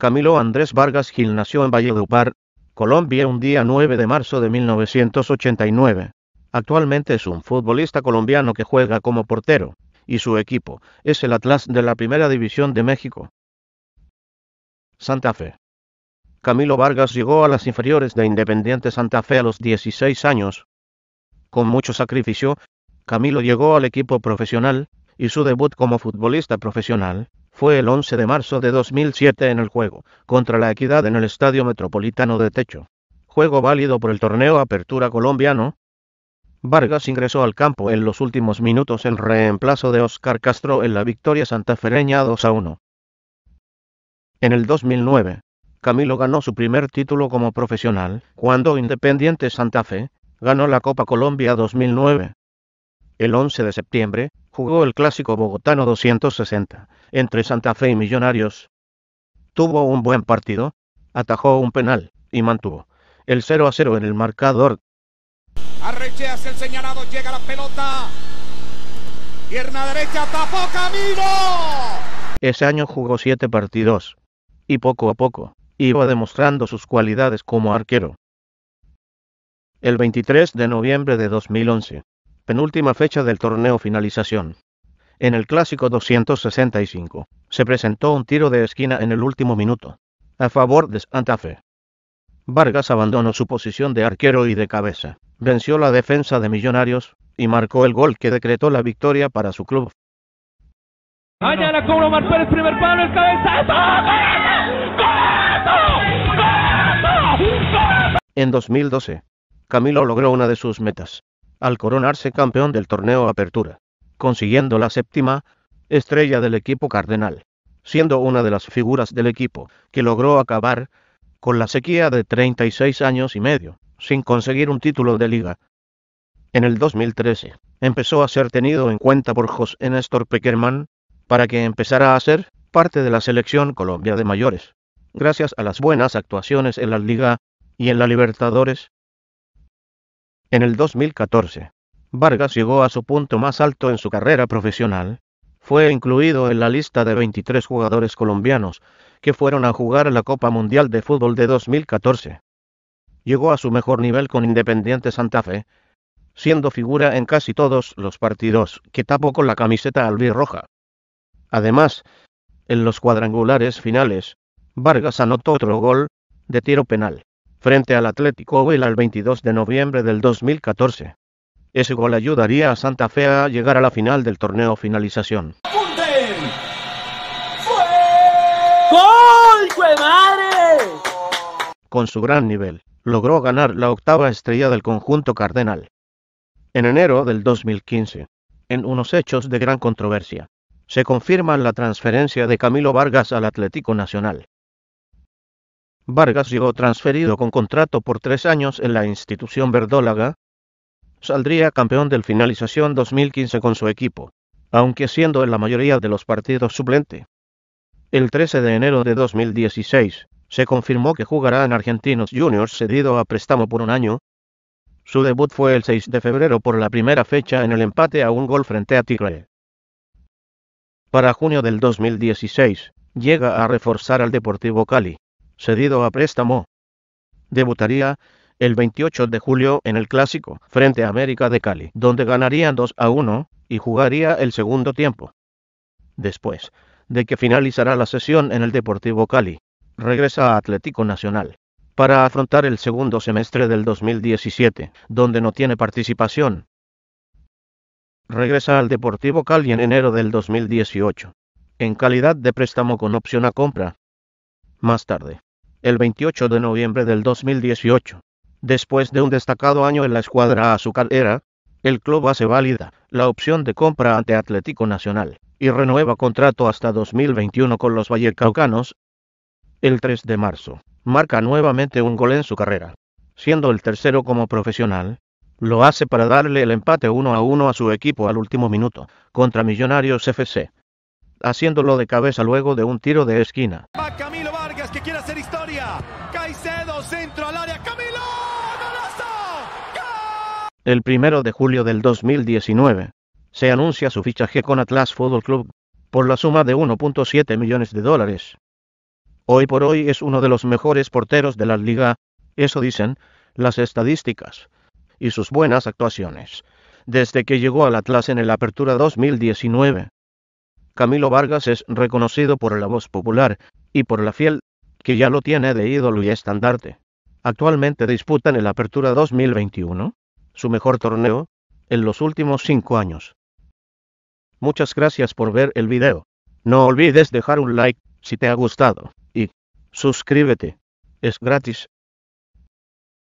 Camilo Andrés Vargas Gil nació en Valledupar, Colombia un día 9 de marzo de 1989. Actualmente es un futbolista colombiano que juega como portero, y su equipo es el Atlas de la Primera División de México. Santa Fe. Camilo Vargas llegó a las inferiores de Independiente Santa Fe a los 16 años. Con mucho sacrificio, Camilo llegó al equipo profesional, y su debut como futbolista profesional fue el 11 de marzo de 2007 en el juego contra la Equidad en el Estadio Metropolitano de Techo. Juego válido por el torneo Apertura Colombiano. Vargas ingresó al campo en los últimos minutos en reemplazo de Oscar Castro en la victoria santafereña 2 a 1. En el 2009, Camilo ganó su primer título como profesional cuando Independiente Santa Fe ganó la Copa Colombia 2009. El 11 de septiembre, jugó el clásico bogotano 260, entre Santa Fe y Millonarios. Tuvo un buen partido, atajó un penal y mantuvo el 0 a 0 en el marcador. el señalado, llega la pelota. Pierna derecha, tapó camino. Ese año jugó 7 partidos y poco a poco iba demostrando sus cualidades como arquero. El 23 de noviembre de 2011, penúltima fecha del torneo finalización. En el clásico 265, se presentó un tiro de esquina en el último minuto, a favor de Santa Fe. Vargas abandonó su posición de arquero y de cabeza, venció la defensa de Millonarios y marcó el gol que decretó la victoria para su club. En 2012, Camilo logró una de sus metas, al coronarse campeón del torneo Apertura, consiguiendo la séptima estrella del equipo cardenal, siendo una de las figuras del equipo que logró acabar con la sequía de 36 años y medio, sin conseguir un título de liga. En el 2013, empezó a ser tenido en cuenta por José Néstor Peckerman para que empezara a ser parte de la selección Colombia de mayores, gracias a las buenas actuaciones en la Liga y en la Libertadores, en el 2014, Vargas llegó a su punto más alto en su carrera profesional. Fue incluido en la lista de 23 jugadores colombianos que fueron a jugar la Copa Mundial de Fútbol de 2014. Llegó a su mejor nivel con Independiente Santa Fe, siendo figura en casi todos los partidos que tapó con la camiseta albirroja. Además, en los cuadrangulares finales, Vargas anotó otro gol, de tiro penal frente al Atlético Huila el 22 de noviembre del 2014. Ese gol ayudaría a Santa Fe a llegar a la final del torneo finalización. Con su gran nivel, logró ganar la octava estrella del conjunto cardenal. En enero del 2015, en unos hechos de gran controversia, se confirma la transferencia de Camilo Vargas al Atlético Nacional. Vargas llegó transferido con contrato por tres años en la institución verdólaga. Saldría campeón del finalización 2015 con su equipo, aunque siendo en la mayoría de los partidos suplente. El 13 de enero de 2016, se confirmó que jugará en Argentinos Juniors cedido a préstamo por un año. Su debut fue el 6 de febrero por la primera fecha en el empate a un gol frente a Tigre. Para junio del 2016, llega a reforzar al Deportivo Cali cedido a préstamo. Debutaría el 28 de julio en el Clásico, frente a América de Cali, donde ganarían 2 a 1 y jugaría el segundo tiempo. Después de que finalizará la sesión en el Deportivo Cali, regresa a Atlético Nacional para afrontar el segundo semestre del 2017, donde no tiene participación. Regresa al Deportivo Cali en enero del 2018, en calidad de préstamo con opción a compra. Más tarde, el 28 de noviembre del 2018. Después de un destacado año en la escuadra azucarera, el club hace válida la opción de compra ante Atlético Nacional y renueva contrato hasta 2021 con los vallecaucanos. El 3 de marzo, marca nuevamente un gol en su carrera, siendo el tercero como profesional. Lo hace para darle el empate 1 a 1 a su equipo al último minuto contra Millonarios FC, haciéndolo de cabeza luego de un tiro de esquina que quiere hacer historia. Caicedo, centro al área. ¡Camilo! ¡Golazo! El primero de julio del 2019, se anuncia su fichaje con Atlas Fútbol Club, por la suma de 1.7 millones de dólares. Hoy por hoy es uno de los mejores porteros de la liga, eso dicen las estadísticas, y sus buenas actuaciones, desde que llegó al Atlas en el Apertura 2019. Camilo Vargas es reconocido por la voz popular y por la fiel que ya lo tiene de ídolo y estandarte. Actualmente disputan el Apertura 2021, su mejor torneo, en los últimos cinco años. Muchas gracias por ver el video. No olvides dejar un like si te ha gustado y suscríbete. Es gratis.